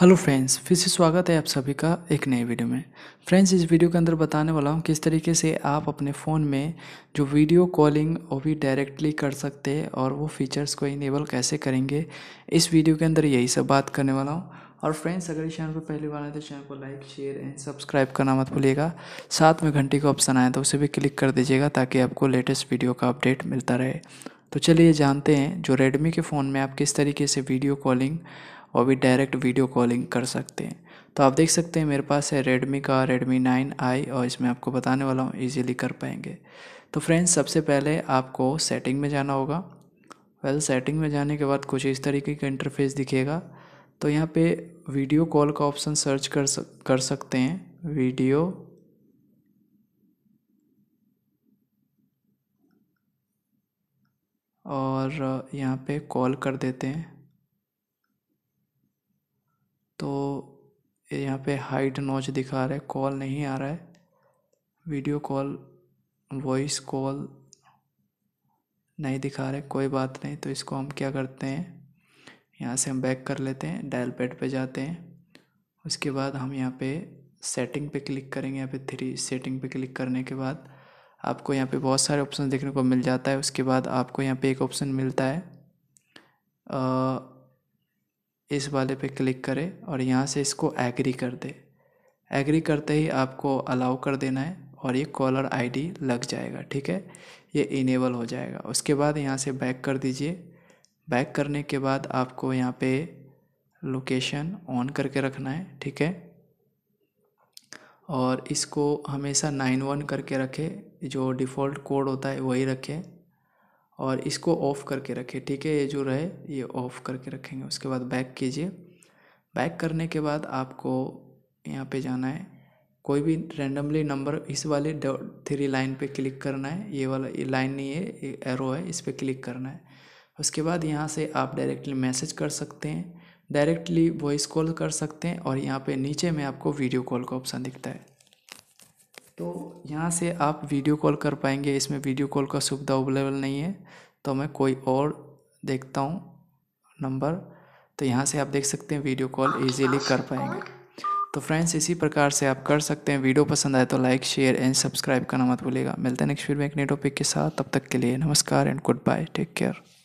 hello friends फिर से स्वागत है आप सभी का एक नए वीडियो में फ्रेंड्स इस वीडियो के अंदर बताने वाला हूँ किस तरीके से आप अपने फ़ोन में जो वीडियो कॉलिंग वो भी डायरेक्टली कर सकते हैं और वो फीचर्स को इनेबल कैसे करेंगे इस वीडियो के अंदर यही सब बात करने वाला हूँ और फ्रेंड्स अगर इस चैनल पर पहली बार आए तो चैनल को लाइक शेयर एंड सब्सक्राइब करना मत भूलिएगा साथ में घंटी का ऑप्शन आया तो उसे भी क्लिक कर दीजिएगा ताकि आपको लेटेस्ट वीडियो का अपडेट मिलता रहे तो चलिए जानते हैं जो रेडमी के फ़ोन में आप किस तरीके से वीडियो कॉलिंग और भी डायरेक्ट वीडियो कॉलिंग कर सकते हैं तो आप देख सकते हैं मेरे पास है रेडमी का रेडमी नाइन आई और इसमें आपको बताने वाला हूँ ईजिली कर पाएंगे तो फ्रेंड्स सबसे पहले आपको सेटिंग में जाना होगा वेल well, सेटिंग में जाने के बाद कुछ इस तरीके का इंटरफेस दिखेगा तो यहाँ पे वीडियो कॉल का ऑप्शन सर्च कर सक, कर सकते हैं वीडियो और यहाँ पे कॉल कर देते हैं यहाँ पे हाइड नॉच दिखा रहा है कॉल नहीं आ रहा है वीडियो कॉल वॉइस कॉल नहीं दिखा रहे कोई बात नहीं तो इसको हम क्या करते हैं यहाँ से हम बैक कर लेते हैं डायल पैड पे जाते हैं उसके बाद हम यहाँ पे सेटिंग पे क्लिक करेंगे यहाँ पे थ्री सेटिंग पे क्लिक करने के बाद आपको यहाँ पे बहुत सारे ऑप्शन देखने को मिल जाता है उसके बाद आपको यहाँ पे एक ऑप्शन मिलता है आ, इस वाले पे क्लिक करें और यहाँ से इसको एग्री कर दे एग्री करते ही आपको अलाउ कर देना है और ये कॉलर आईडी लग जाएगा ठीक है ये इनेबल हो जाएगा उसके बाद यहाँ से बैक कर दीजिए बैक करने के बाद आपको यहाँ पे लोकेशन ऑन करके रखना है ठीक है और इसको हमेशा नाइन वन करके रखें जो डिफ़ॉल्ट कोड होता है वही रखें और इसको ऑफ़ करके रखें ठीक है ये जो रहे ये ऑफ़ करके रखेंगे उसके बाद बैक कीजिए बैक करने के बाद आपको यहाँ पे जाना है कोई भी रैंडमली नंबर इस वाले थ्री लाइन पे क्लिक करना है ये वाला ये लाइन नहीं है एरो है इस पर क्लिक करना है उसके बाद यहाँ से आप डायरेक्टली मैसेज कर सकते हैं डायरेक्टली वॉइस कॉल कर सकते हैं और यहाँ पे नीचे में आपको वीडियो कॉल का ऑप्शन दिखता है तो यहाँ से आप वीडियो कॉल कर पाएंगे इसमें वीडियो कॉल का सुविधा अवेलेबल नहीं है तो मैं कोई और देखता हूँ नंबर तो यहाँ से आप देख सकते हैं वीडियो कॉल इजीली कर पाएंगे तो फ्रेंड्स इसी प्रकार से आप कर सकते हैं वीडियो पसंद आए तो लाइक शेयर एंड सब्सक्राइब करना मत भूलिएगा मिलते हैं नेक्स्ट वीडियो में एक नए टॉपिक के साथ तब तक के लिए नमस्कार and goodbye take care